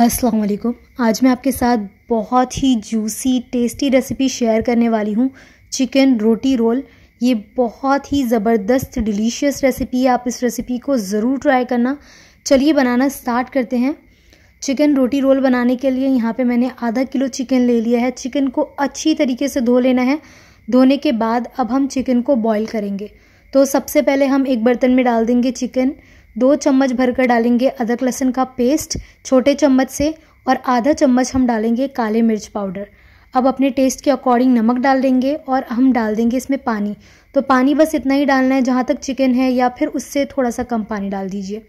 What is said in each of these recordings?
अस्सलाम वालेकुम आज मैं आपके साथ बहुत ही जूसी टेस्टी रेसिपी शेयर करने वाली हूँ चिकन रोटी रोल ये बहुत ही ज़बरदस्त डिलीशियस रेसिपी है आप इस रेसिपी को ज़रूर ट्राई करना चलिए बनाना स्टार्ट करते हैं चिकन रोटी रोल बनाने के लिए यहाँ पे मैंने आधा किलो चिकन ले लिया है चिकन को अच्छी तरीके से धो लेना है धोने के बाद अब हम चिकन को बॉईल करेंगे तो सबसे पहले हम एक बर्तन में डाल देंगे चिकन दो चम्मच भरकर डालेंगे अदरक लहसुन का पेस्ट छोटे चम्मच से और आधा चम्मच हम डालेंगे काले मिर्च पाउडर अब अपने टेस्ट के अकॉर्डिंग नमक डाल देंगे और हम डाल देंगे इसमें पानी तो पानी बस इतना ही डालना है जहाँ तक चिकन है या फिर उससे थोड़ा सा कम पानी डाल दीजिए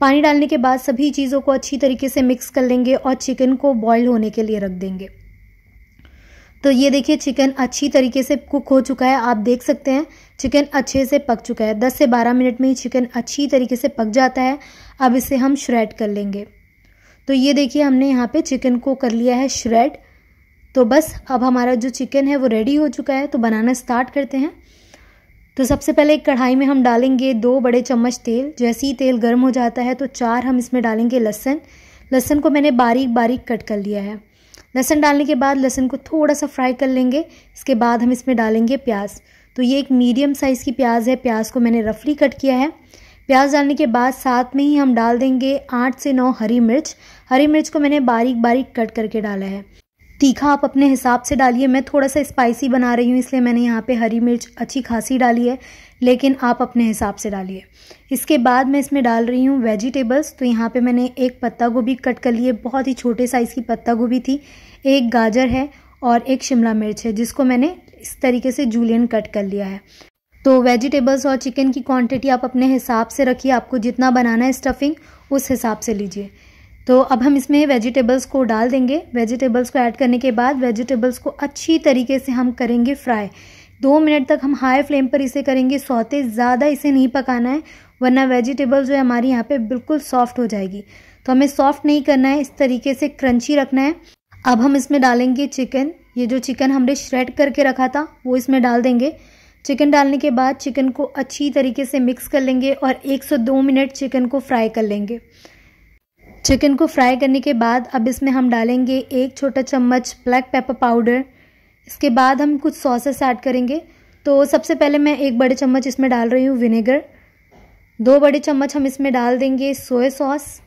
पानी डालने के बाद सभी चीज़ों को अच्छी तरीके से मिक्स कर लेंगे और चिकन को बॉयल होने के लिए रख देंगे तो ये देखिए चिकन अच्छी तरीके से कुक हो चुका है आप देख सकते हैं चिकन अच्छे से पक चुका है 10 से 12 मिनट में ही चिकन अच्छी तरीके से पक जाता है अब इसे हम श्रेड कर लेंगे तो ये देखिए हमने यहाँ पे चिकन को कर लिया है श्रेड तो बस अब हमारा जो चिकन है वो रेडी हो चुका है तो बनाना स्टार्ट करते हैं तो सबसे पहले एक कढ़ाई में हम डालेंगे दो बड़े चम्मच तेल जैसे ही तेल गर्म हो जाता है तो चार हम इसमें डालेंगे लहसन लहसन को मैंने बारीक बारीक कट कर लिया है लहसन डालने के बाद लहसन को थोड़ा सा फ्राई कर लेंगे इसके बाद हम इसमें डालेंगे प्याज तो ये एक मीडियम साइज़ की प्याज है प्याज को मैंने रफली कट किया है प्याज डालने के बाद साथ में ही हम डाल देंगे आठ से नौ हरी मिर्च हरी मिर्च को मैंने बारीक बारीक कट करके डाला है तीखा आप अपने हिसाब से डालिए मैं थोड़ा सा स्पाइसी बना रही हूँ इसलिए मैंने यहाँ पे हरी मिर्च अच्छी खासी डाली है लेकिन आप अपने हिसाब से डालिए इसके बाद मैं इसमें डाल रही हूँ वेजिटेबल्स तो यहाँ पे मैंने एक पत्ता गोभी कट कर लिए बहुत ही छोटे साइज़ की पत्ता गोभी थी एक गाजर है और एक शिमला मिर्च है जिसको मैंने इस तरीके से जूलियन कट कर लिया है तो वेजिटेबल्स और चिकन की क्वांटिटी आप अपने हिसाब से रखिए आपको जितना बनाना है स्टफिंग उस हिसाब से लीजिए तो अब हम इसमें वेजिटेबल्स को डाल देंगे वेजिटेबल्स को ऐड करने के बाद वेजिटेबल्स को अच्छी तरीके से हम करेंगे फ्राई दो मिनट तक हम हाई फ्लेम पर इसे करेंगे सौते ज़्यादा इसे नहीं पकाना है वरना वेजिटेबल जो है हमारी यहाँ पे बिल्कुल सॉफ्ट हो जाएगी तो हमें सॉफ्ट नहीं करना है इस तरीके से क्रंची रखना है अब हम इसमें डालेंगे चिकन ये जो चिकन हमने श्रेड करके रखा था वो इसमें डाल देंगे चिकन डालने के बाद चिकन को अच्छी तरीके से मिक्स कर लेंगे और एक मिनट चिकन को फ्राई कर लेंगे चिकन को फ्राई करने के बाद अब इसमें हम डालेंगे एक छोटा चम्मच ब्लैक पेपर पाउडर इसके बाद हम कुछ सॉसेस ऐड करेंगे तो सबसे पहले मैं एक बड़े चम्मच इसमें डाल रही हूँ विनेगर दो बड़े चम्मच हम इसमें डाल देंगे सोया सॉस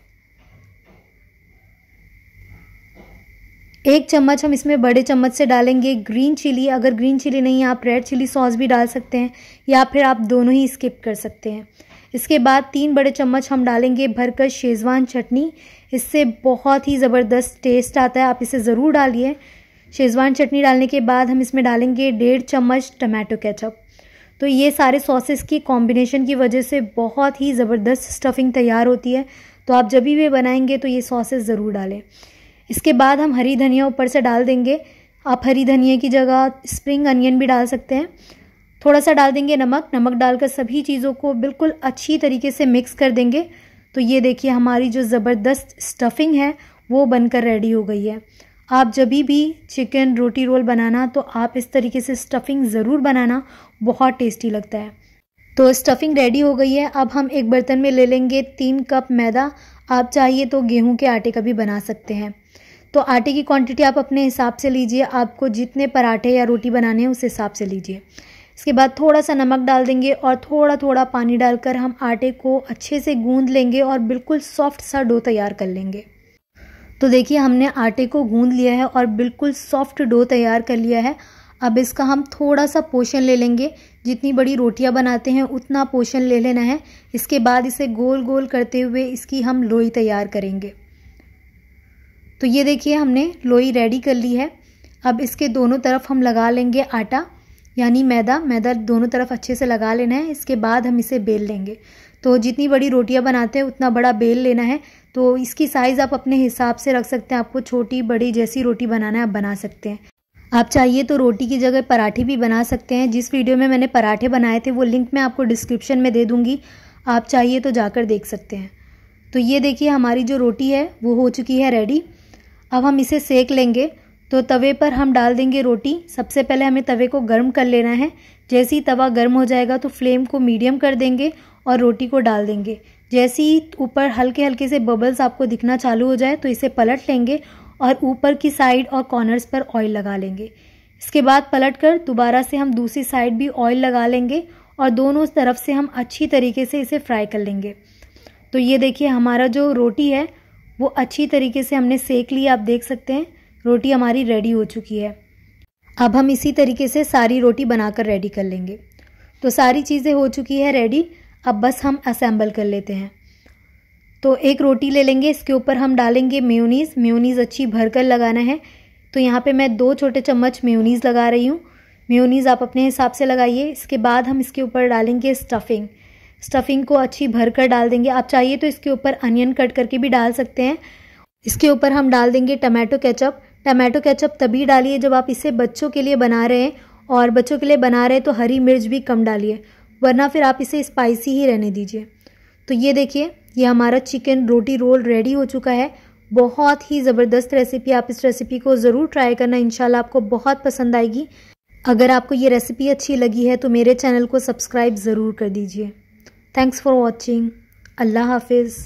एक चम्मच हम इसमें बड़े चम्मच से डालेंगे ग्रीन चिली अगर ग्रीन चिली नहीं आप रेड चिली सॉस भी डाल सकते हैं या फिर आप दोनों ही स्किप कर सकते हैं इसके बाद तीन बड़े चम्मच हम डालेंगे भरकर शेज़वान चटनी इससे बहुत ही ज़बरदस्त टेस्ट आता है आप इसे ज़रूर डालिए शेज़वान चटनी डालने के बाद हम इसमें डालेंगे डेढ़ चम्मच टमाटो केचप तो ये सारे सॉसेस की कॉम्बिनेशन की वजह से बहुत ही ज़बरदस्त स्टफिंग तैयार होती है तो आप जब भी वे बनाएंगे तो ये सॉसेस ज़रूर डालें इसके बाद हम हरी धनिया ऊपर से डाल देंगे आप हरी धनिया की जगह स्प्रिंग अनियन भी डाल सकते हैं थोड़ा सा डाल देंगे नमक नमक डालकर सभी चीज़ों को बिल्कुल अच्छी तरीके से मिक्स कर देंगे तो ये देखिए हमारी जो ज़बरदस्त स्टफिंग है वो बनकर रेडी हो गई है आप जब भी चिकन रोटी रोल बनाना तो आप इस तरीके से स्टफिंग ज़रूर बनाना बहुत टेस्टी लगता है तो स्टफिंग रेडी हो गई है अब हम एक बर्तन में ले लेंगे तीन कप मैदा आप चाहिए तो गेहूं के आटे का भी बना सकते हैं तो आटे की क्वांटिटी आप अपने हिसाब से लीजिए आपको जितने पराठे या रोटी बनाने हैं उस हिसाब से लीजिए इसके बाद थोड़ा सा नमक डाल देंगे और थोड़ा थोड़ा पानी डालकर हम आटे को अच्छे से गूंद लेंगे और बिल्कुल सॉफ्ट सा डो तैयार कर लेंगे तो देखिए हमने आटे को गूंद लिया है और बिल्कुल सॉफ्ट डो तैयार कर लिया है अब इसका हम थोड़ा सा पोषण ले लेंगे जितनी बड़ी रोटियां बनाते हैं उतना पोषण ले लेना है इसके बाद इसे गोल गोल करते हुए इसकी हम लोई तैयार करेंगे तो ये देखिए हमने लोई रेडी कर ली है अब इसके दोनों तरफ हम लगा लेंगे आटा यानी मैदा मैदा दोनों तरफ अच्छे से लगा लेना है इसके बाद हम इसे बेल लेंगे तो जितनी बड़ी रोटियां बनाते हैं उतना बड़ा बेल लेना है तो इसकी साइज़ आप अपने हिसाब से रख सकते हैं आपको छोटी बड़ी जैसी रोटी बनाना है आप बना सकते हैं आप चाहिए तो रोटी की जगह पराठे भी बना सकते हैं जिस वीडियो में मैंने पराठे बनाए थे वो लिंक मैं आपको डिस्क्रिप्शन में दे दूँगी आप चाहिए तो जाकर देख सकते हैं तो ये देखिए हमारी जो रोटी है वो हो चुकी है रेडी अब हम इसे सेक लेंगे तो तवे पर हम डाल देंगे रोटी सबसे पहले हमें तवे को गर्म कर लेना है जैसे ही तवा गर्म हो जाएगा तो फ्लेम को मीडियम कर देंगे और रोटी को डाल देंगे जैसे ही ऊपर हल्के हल्के से बबल्स आपको दिखना चालू हो जाए तो इसे पलट लेंगे और ऊपर की साइड और कॉर्नर्स पर ऑयल लगा लेंगे इसके बाद पलट कर दोबारा से हम दूसरी साइड भी ऑयल लगा लेंगे और दोनों तरफ से हम अच्छी तरीके से इसे फ्राई कर लेंगे तो ये देखिए हमारा जो रोटी है वो अच्छी तरीके से हमने सेक ली आप देख सकते हैं रोटी हमारी रेडी हो चुकी है अब हम इसी तरीके से सारी रोटी बनाकर रेडी कर लेंगे तो सारी चीज़ें हो चुकी है रेडी अब बस हम असेंबल कर लेते हैं तो एक रोटी ले लेंगे इसके ऊपर हम डालेंगे म्यूनीस म्यूनीस अच्छी भर कर लगाना है तो यहाँ पे मैं दो छोटे चम्मच म्यूनीस लगा रही हूँ म्यूनीस आप अपने हिसाब से लगाइए इसके बाद हम इसके ऊपर डालेंगे स्टफ़िंग स्टफ़िंग को अच्छी भर कर डाल देंगे आप चाहिए तो इसके ऊपर अनियन कट करके भी डाल सकते हैं इसके ऊपर हम डाल देंगे टमाटो केचप टमाटो केचप तभी डालिए जब आप इसे बच्चों के लिए बना रहे हैं और बच्चों के लिए बना रहे हैं तो हरी मिर्च भी कम डालिए वरना फिर आप इसे स्पाइसी ही रहने दीजिए तो ये देखिए ये हमारा चिकन रोटी रोल रेडी हो चुका है बहुत ही ज़बरदस्त रेसिपी आप इस रेसिपी को ज़रूर ट्राई करना इंशाल्लाह आपको बहुत पसंद आएगी अगर आपको ये रेसिपी अच्छी लगी है तो मेरे चैनल को सब्सक्राइब ज़रूर कर दीजिए थैंक्स फॉर वॉचिंग अल्लाह हाफिज़